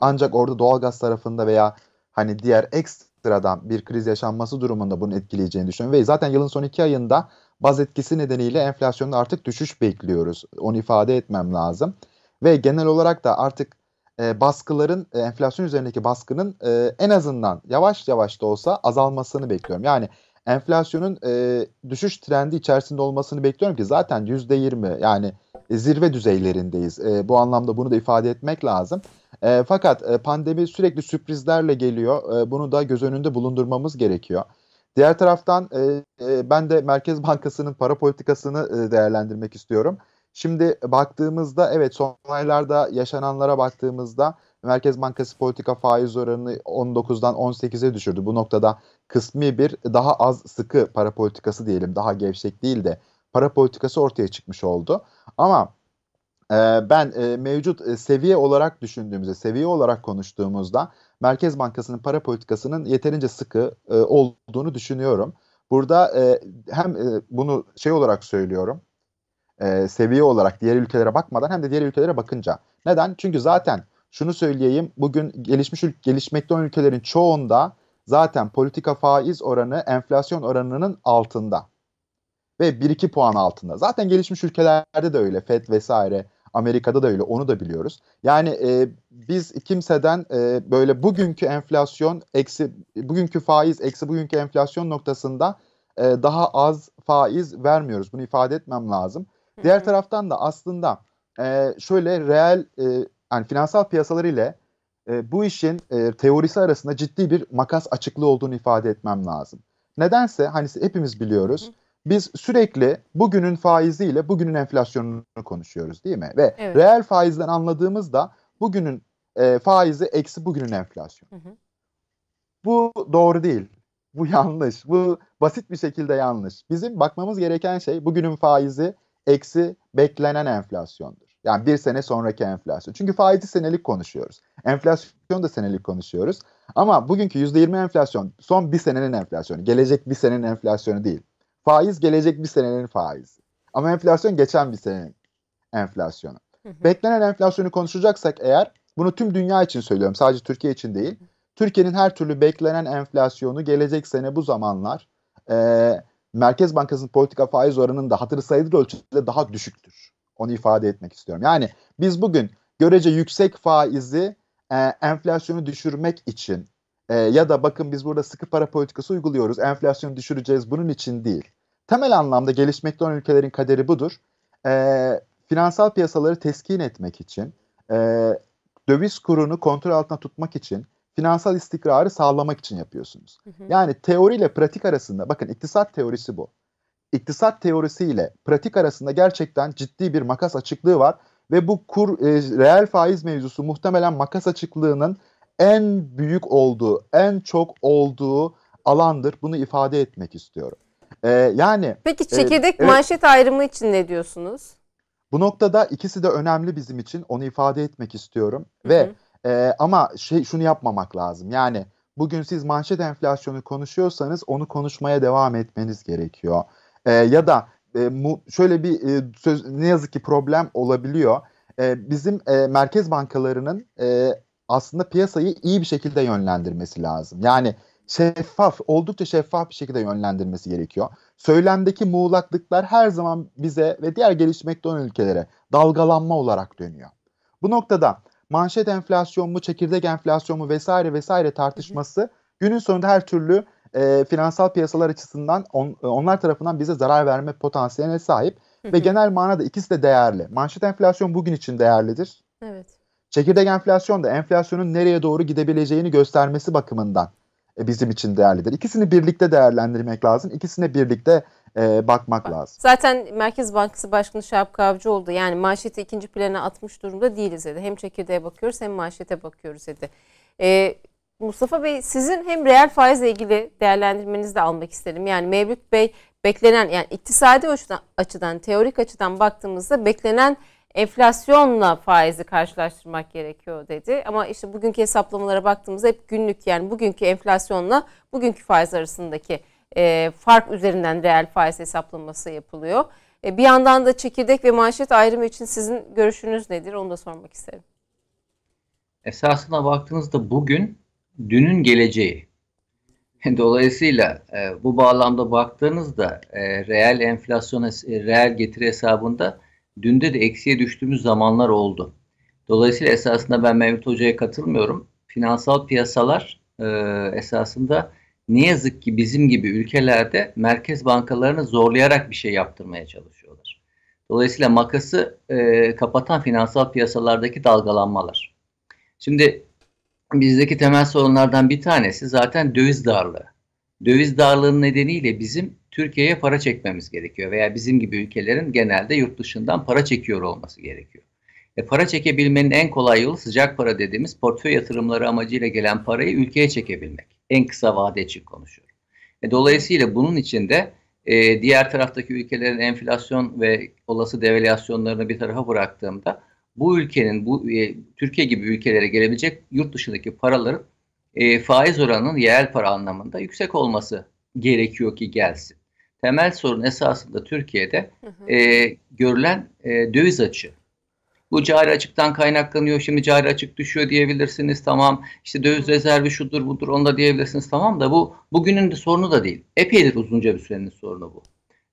Ancak orada doğalgaz tarafında veya hani diğer ekstradan bir kriz yaşanması durumunda bunu etkileyeceğini düşünüyorum. Ve zaten yılın son iki ayında baz etkisi nedeniyle enflasyonda artık düşüş bekliyoruz. Onu ifade etmem lazım. Ve genel olarak da artık e, baskıların e, enflasyon üzerindeki baskının e, en azından yavaş yavaş da olsa azalmasını bekliyorum. Yani enflasyonun e, düşüş trendi içerisinde olmasını bekliyorum ki zaten yüzde yirmi yani e, zirve düzeylerindeyiz. E, bu anlamda bunu da ifade etmek lazım. E, fakat e, pandemi sürekli sürprizlerle geliyor. E, bunu da göz önünde bulundurmamız gerekiyor. Diğer taraftan e, e, ben de Merkez Bankası'nın para politikasını e, değerlendirmek istiyorum. Şimdi baktığımızda evet son aylarda yaşananlara baktığımızda Merkez Bankası politika faiz oranını 19'dan 18'e düşürdü. Bu noktada kısmi bir daha az sıkı para politikası diyelim daha gevşek değil de para politikası ortaya çıkmış oldu. Ama e, ben e, mevcut e, seviye olarak düşündüğümüzde seviye olarak konuştuğumuzda Merkez Bankası'nın para politikasının yeterince sıkı e, olduğunu düşünüyorum. Burada e, hem e, bunu şey olarak söylüyorum e, seviye olarak diğer ülkelere bakmadan hem de diğer ülkelere bakınca. Neden? Çünkü zaten şunu söyleyeyim. Bugün gelişmiş gelişmekte olan ülkelerin çoğunda zaten politika faiz oranı enflasyon oranının altında. Ve 1-2 puan altında. Zaten gelişmiş ülkelerde de öyle. FED vesaire. Amerika'da da öyle. Onu da biliyoruz. Yani e, biz kimseden e, böyle bugünkü enflasyon eksi bugünkü faiz eksi bugünkü enflasyon noktasında e, daha az faiz vermiyoruz. Bunu ifade etmem lazım. Diğer taraftan da aslında e, şöyle reel e, yani finansal piyasalar ile e, bu işin e, teorisi arasında ciddi bir makas açıklığı olduğunu ifade etmem lazım. Nedense hani hepimiz biliyoruz. Biz sürekli bugünün faiziyle bugünün enflasyonunu konuşuyoruz değil mi? Ve evet. reel faizden anladığımız da bugünün e, faizi eksi bugünün enflasyonu. Hı hı. Bu doğru değil. Bu <laughs> yanlış. Bu basit bir şekilde yanlış. Bizim bakmamız gereken şey bugünün faizi eksi beklenen enflasyondur. Yani bir sene sonraki enflasyon. Çünkü faizi senelik konuşuyoruz. Enflasyon da senelik konuşuyoruz. Ama bugünkü %20 enflasyon son bir senenin enflasyonu. Gelecek bir senenin enflasyonu değil. Faiz gelecek bir senenin faizi. Ama enflasyon geçen bir senenin enflasyonu. Beklenen enflasyonu konuşacaksak eğer bunu tüm dünya için söylüyorum sadece Türkiye için değil. Türkiye'nin her türlü beklenen enflasyonu gelecek sene bu zamanlar Merkez Bankası'nın politika faiz oranının da hatırı sayılır ölçüde daha düşüktür. Onu ifade etmek istiyorum. Yani biz bugün görece yüksek faizi e, enflasyonu düşürmek için e, ya da bakın biz burada sıkı para politikası uyguluyoruz, enflasyonu düşüreceğiz bunun için değil. Temel anlamda gelişmekte olan ülkelerin kaderi budur. E, finansal piyasaları teskin etmek için, e, döviz kurunu kontrol altına tutmak için, finansal istikrarı sağlamak için yapıyorsunuz. Hı hı. Yani teoriyle pratik arasında bakın iktisat teorisi bu. İktisat teorisiyle pratik arasında gerçekten ciddi bir makas açıklığı var ve bu kur e, reel faiz mevzusu muhtemelen makas açıklığının en büyük olduğu, en çok olduğu alandır. Bunu ifade etmek istiyorum. Ee, yani Peki e, çekirdek e, manşet evet, ayrımı için ne diyorsunuz? Bu noktada ikisi de önemli bizim için. Onu ifade etmek istiyorum hı hı. ve e, ama şey şunu yapmamak lazım. Yani bugün siz manşet enflasyonu konuşuyorsanız onu konuşmaya devam etmeniz gerekiyor. E, ya da e, mu, şöyle bir e, söz, ne yazık ki problem olabiliyor. E, bizim e, merkez bankalarının e, aslında piyasayı iyi bir şekilde yönlendirmesi lazım. Yani şeffaf, oldukça şeffaf bir şekilde yönlendirmesi gerekiyor. Söylemdeki muğlaklıklar her zaman bize ve diğer gelişmekte olan ülkelere dalgalanma olarak dönüyor. Bu noktada manşet enflasyon mu, çekirdek enflasyon mu vesaire vesaire tartışması günün sonunda her türlü e, finansal piyasalar açısından on, e, onlar tarafından bize zarar verme potansiyeline sahip ve genel manada ikisi de değerli. Manşet enflasyon bugün için değerlidir. Evet. Çekirdek enflasyon da enflasyonun nereye doğru gidebileceğini göstermesi bakımından e, bizim için değerlidir. İkisini birlikte değerlendirmek lazım. İkisini birlikte e, bakmak lazım. Zaten Merkez Bankası Başkanı Şahap Kavcı oldu. yani maaşeti ikinci plana atmış durumda değiliz dedi. Hem çekirdeğe bakıyoruz hem maaşete bakıyoruz dedi. E, Mustafa Bey sizin hem reel faizle ilgili değerlendirmenizi de almak isterim. Yani Mevlüt Bey beklenen yani iktisadi açıdan, açıdan teorik açıdan baktığımızda beklenen enflasyonla faizi karşılaştırmak gerekiyor dedi. Ama işte bugünkü hesaplamalara baktığımızda hep günlük yani bugünkü enflasyonla bugünkü faiz arasındaki e, fark üzerinden reel faiz hesaplaması yapılıyor. E, bir yandan da çekirdek ve manşet ayrımı için sizin görüşünüz nedir? Onu da sormak isterim. Esasına baktığınızda bugün dünün geleceği. <laughs> Dolayısıyla e, bu bağlamda baktığınızda e, reel enflasyon, e, reel getiri hesabında dünde de eksiye düştüğümüz zamanlar oldu. Dolayısıyla esasında ben Mehmet Hoca'ya katılmıyorum. Finansal piyasalar e, esasında ne yazık ki bizim gibi ülkelerde merkez bankalarını zorlayarak bir şey yaptırmaya çalışıyorlar. Dolayısıyla makası e, kapatan finansal piyasalardaki dalgalanmalar. Şimdi bizdeki temel sorunlardan bir tanesi zaten döviz darlığı. Döviz darlığının nedeniyle bizim Türkiye'ye para çekmemiz gerekiyor veya bizim gibi ülkelerin genelde yurt dışından para çekiyor olması gerekiyor. E para çekebilmenin en kolay yolu sıcak para dediğimiz portföy yatırımları amacıyla gelen parayı ülkeye çekebilmek. En kısa vade için konuşuyorum. E, dolayısıyla bunun için de e, diğer taraftaki ülkelerin enflasyon ve olası devalüasyonlarını bir tarafa bıraktığımda bu ülkenin, bu e, Türkiye gibi ülkelere gelebilecek yurt dışındaki paraların e, faiz oranının yerel para anlamında yüksek olması gerekiyor ki gelsin. Temel sorun esasında Türkiye'de hı hı. E, görülen e, döviz açığı. Bu cari açıktan kaynaklanıyor. Şimdi cari açık düşüyor diyebilirsiniz. Tamam. işte döviz rezervi şudur budur onu da diyebilirsiniz. Tamam da bu bugünün de sorunu da değil. Epeydir uzunca bir sürenin sorunu bu.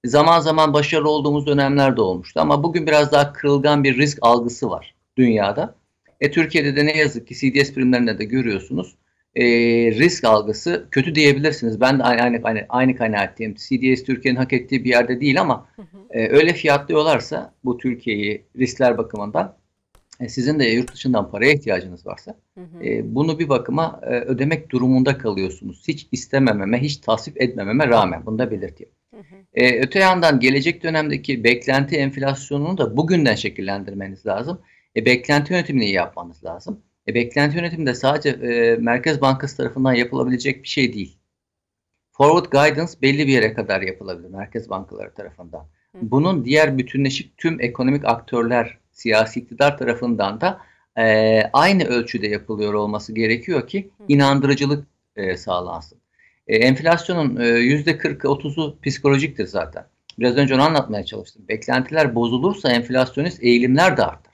Zaman zaman başarılı olduğumuz dönemler de olmuştu ama bugün biraz daha kırılgan bir risk algısı var dünyada. E Türkiye'de de ne yazık ki CDS primlerinde de görüyorsunuz e, risk algısı kötü diyebilirsiniz. Ben de aynı aynı, aynı kanaatteyim. CDS Türkiye'nin hak ettiği bir yerde değil ama hı hı. E, öyle fiyatlıyorlarsa bu Türkiye'yi riskler bakımından e, sizin de yurt dışından paraya ihtiyacınız varsa hı hı. E, bunu bir bakıma e, ödemek durumunda kalıyorsunuz. Hiç istemememe, hiç tasvip etmememe rağmen bunu da belirteyim. Hı e, öte yandan gelecek dönemdeki beklenti enflasyonunu da bugünden şekillendirmeniz lazım. E, beklenti yönetimini iyi yapmanız lazım. E, beklenti yönetimi de sadece e, Merkez Bankası tarafından yapılabilecek bir şey değil. Forward guidance belli bir yere kadar yapılabilir Merkez Bankaları tarafından. Bunun diğer bütünleşik tüm ekonomik aktörler, siyasi iktidar tarafından da e, aynı ölçüde yapılıyor olması gerekiyor ki inandırıcılık e, sağlansın. E, enflasyonun e, yüzde 40 30'u psikolojiktir zaten. Biraz önce onu anlatmaya çalıştım. Beklentiler bozulursa enflasyonist eğilimler de artar.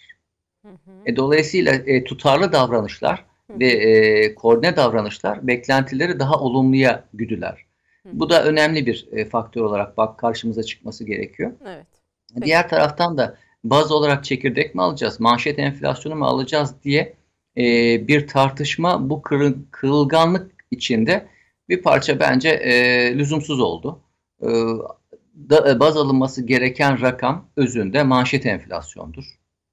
E, dolayısıyla e, tutarlı davranışlar Hı. ve e, koordine davranışlar beklentileri daha olumluya güdüler. Hı. Bu da önemli bir e, faktör olarak bak karşımıza çıkması gerekiyor. Evet. Peki. Diğer taraftan da baz olarak çekirdek mi alacağız, manşet enflasyonu mu alacağız diye e, bir tartışma bu kırıl, kırılganlık içinde bir parça bence e, lüzumsuz oldu. E, da, e, baz alınması gereken rakam özünde manşet enflasyondur.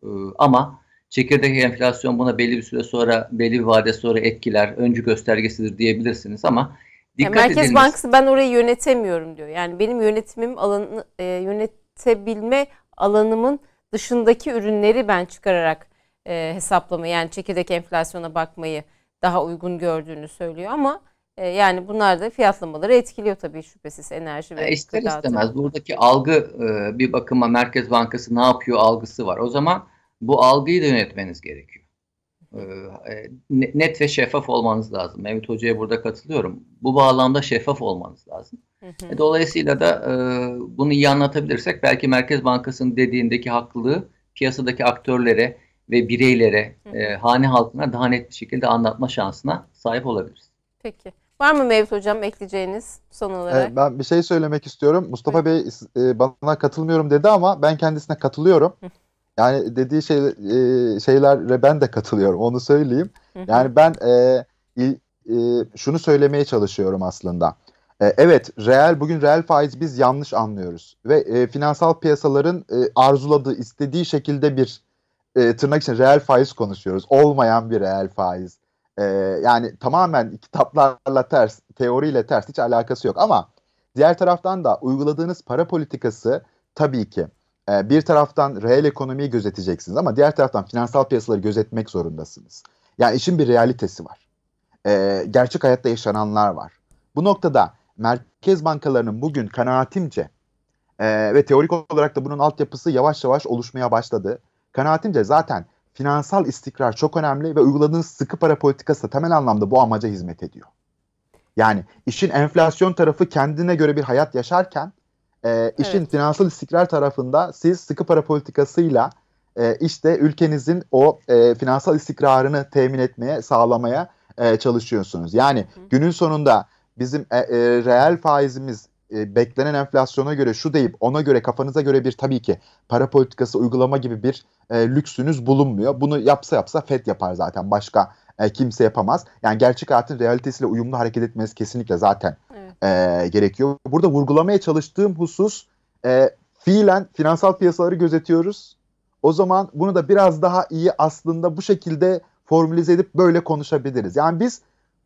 E, ama Çekirdek enflasyon buna belli bir süre sonra, belli bir vade sonra etkiler, öncü göstergesidir diyebilirsiniz ama dikkat yani Merkez ediniz. Bankası ben orayı yönetemiyorum diyor. Yani benim yönetimim alanı e, yönetebilme alanımın dışındaki ürünleri ben çıkararak e, hesaplama yani çekirdek enflasyona bakmayı daha uygun gördüğünü söylüyor ama e, yani bunlar da fiyatlamaları etkiliyor tabii şüphesiz enerji ve e, ister istemez buradaki algı e, bir bakıma Merkez Bankası ne yapıyor algısı var. O zaman bu algıyı da yönetmeniz gerekiyor. Ee, e, net ve şeffaf olmanız lazım. Mehmet Hoca'ya burada katılıyorum. Bu bağlamda şeffaf olmanız lazım. E, dolayısıyla da e, bunu iyi anlatabilirsek belki Merkez Bankası'nın dediğindeki haklılığı piyasadaki aktörlere ve bireylere, hı hane halkına daha net bir şekilde anlatma şansına sahip olabiliriz. Peki. Var mı Mevlüt Hocam ekleyeceğiniz son olarak? Evet, ben bir şey söylemek istiyorum. Mustafa Hı. Bey bana katılmıyorum dedi ama ben kendisine katılıyorum. Yani dediği şey, e, şeylere ben de katılıyorum onu söyleyeyim. Yani ben e, e, şunu söylemeye çalışıyorum aslında. E, evet reel bugün reel faiz biz yanlış anlıyoruz. Ve e, finansal piyasaların e, arzuladığı istediği şekilde bir e, tırnak için reel faiz konuşuyoruz. Olmayan bir reel faiz. E, yani tamamen kitaplarla ters, teoriyle ters hiç alakası yok. Ama diğer taraftan da uyguladığınız para politikası tabii ki ee, bir taraftan reel ekonomiyi gözeteceksiniz ama diğer taraftan finansal piyasaları gözetmek zorundasınız. Yani işin bir realitesi var. Ee, gerçek hayatta yaşananlar var. Bu noktada merkez bankalarının bugün kanaatimce e, ve teorik olarak da bunun altyapısı yavaş yavaş oluşmaya başladı. Kanaatimce zaten finansal istikrar çok önemli ve uyguladığınız sıkı para politikası temel anlamda bu amaca hizmet ediyor. Yani işin enflasyon tarafı kendine göre bir hayat yaşarken e, işin evet. finansal istikrar tarafında siz sıkı para politikasıyla e, işte ülkenizin o e, finansal istikrarını temin etmeye, sağlamaya e, çalışıyorsunuz. Yani Hı. günün sonunda bizim e, e, reel faizimiz e, beklenen enflasyona göre şu deyip ona göre kafanıza göre bir tabii ki para politikası uygulama gibi bir e, lüksünüz bulunmuyor. Bunu yapsa yapsa FED yapar zaten başka e, kimse yapamaz. Yani gerçek hayatın realitesiyle uyumlu hareket etmeniz kesinlikle zaten e, gerekiyor. Burada vurgulamaya çalıştığım husus e, fiilen finansal piyasaları gözetiyoruz. O zaman bunu da biraz daha iyi aslında bu şekilde formülize edip böyle konuşabiliriz. Yani biz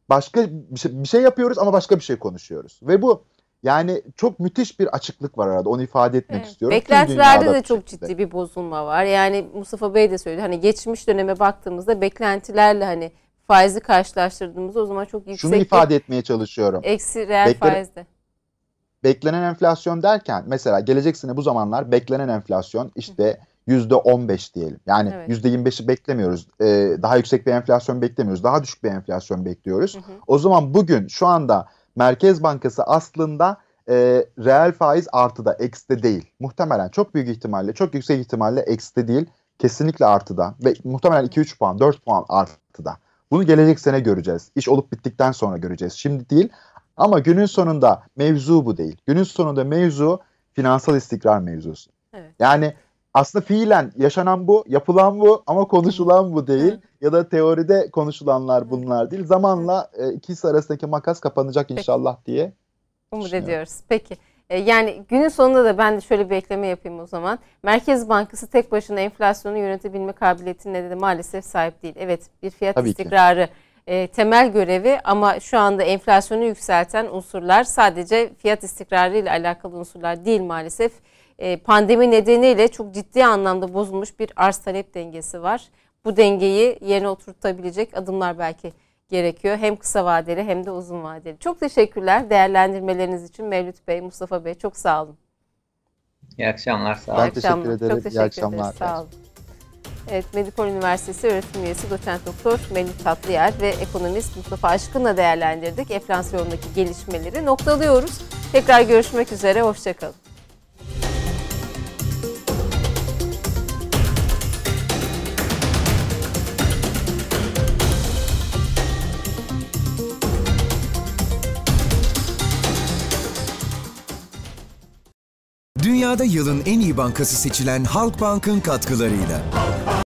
başka bir şey, bir şey yapıyoruz ama başka bir şey konuşuyoruz. Ve bu yani çok müthiş bir açıklık var arada. Onu ifade etmek evet. istiyorum. Beklentilerde de çok ciddi bir bozulma var. Yani Mustafa Bey de söyledi. Hani geçmiş döneme baktığımızda beklentilerle hani faizi karşılaştırdığımızda o zaman çok yüksek. Şunu ifade etmeye çalışıyorum. Eksi reel Bekler, faizde. Beklenen enflasyon derken mesela gelecek sene bu zamanlar beklenen enflasyon işte yüzde %15 diyelim. Yani yüzde evet. %25'i beklemiyoruz. Ee, daha yüksek bir enflasyon beklemiyoruz. Daha düşük bir enflasyon bekliyoruz. Hı hı. O zaman bugün şu anda Merkez Bankası aslında e, reel faiz artıda, ekside değil. Muhtemelen çok büyük ihtimalle, çok yüksek ihtimalle ekside değil. Kesinlikle artıda ve muhtemelen 2-3 puan, 4 puan artıda. Bunu gelecek sene göreceğiz. İş olup bittikten sonra göreceğiz. Şimdi değil ama günün sonunda mevzu bu değil. Günün sonunda mevzu finansal istikrar mevzusu. Evet. Yani aslında fiilen yaşanan bu, yapılan bu ama konuşulan bu değil. Ya da teoride konuşulanlar bunlar değil. Zamanla e, ikisi arasındaki makas kapanacak inşallah Peki. diye. Umut ediyoruz. Peki. E, yani günün sonunda da ben de şöyle bir ekleme yapayım o zaman. Merkez Bankası tek başına enflasyonu yönetebilme kabiliyetine de maalesef sahip değil. Evet bir fiyat Tabii istikrarı E, temel görevi ama şu anda enflasyonu yükselten unsurlar sadece fiyat istikrarı ile alakalı unsurlar değil maalesef. E, pandemi nedeniyle çok ciddi anlamda bozulmuş bir arz talep dengesi var. Bu dengeyi yerine oturtabilecek adımlar belki gerekiyor. Hem kısa vadeli hem de uzun vadeli. Çok teşekkürler değerlendirmeleriniz için Mevlüt Bey, Mustafa Bey çok sağ olun. İyi akşamlar. Sağ olun. Ben akşamlar. teşekkür ederim. Çok teşekkür İyi akşamlar. Ederiz, sağ olun. Evet, Medipol Üniversitesi öğretim üyesi doçent doktor Melih Tatlıyer ve ekonomist Mustafa Aşkın'la değerlendirdik. Enflasyondaki gelişmeleri noktalıyoruz. Tekrar görüşmek üzere, hoşçakalın. Dünyada yılın en iyi bankası seçilen Halkbank'ın katkılarıyla.